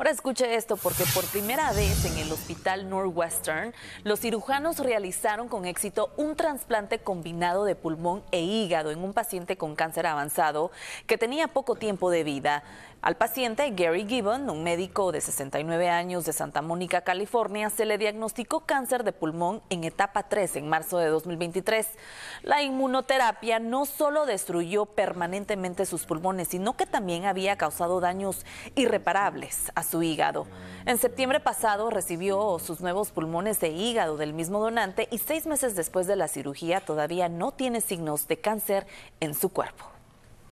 Ahora escuche esto, porque por primera vez en el Hospital Northwestern, los cirujanos realizaron con éxito un trasplante combinado de pulmón e hígado en un paciente con cáncer avanzado que tenía poco tiempo de vida. Al paciente, Gary Gibbon, un médico de 69 años de Santa Mónica, California, se le diagnosticó cáncer de pulmón en etapa 3 en marzo de 2023. La inmunoterapia no solo destruyó permanentemente sus pulmones, sino que también había causado daños irreparables a su hígado. En septiembre pasado recibió sus nuevos pulmones de hígado del mismo donante y seis meses después de la cirugía todavía no tiene signos de cáncer en su cuerpo.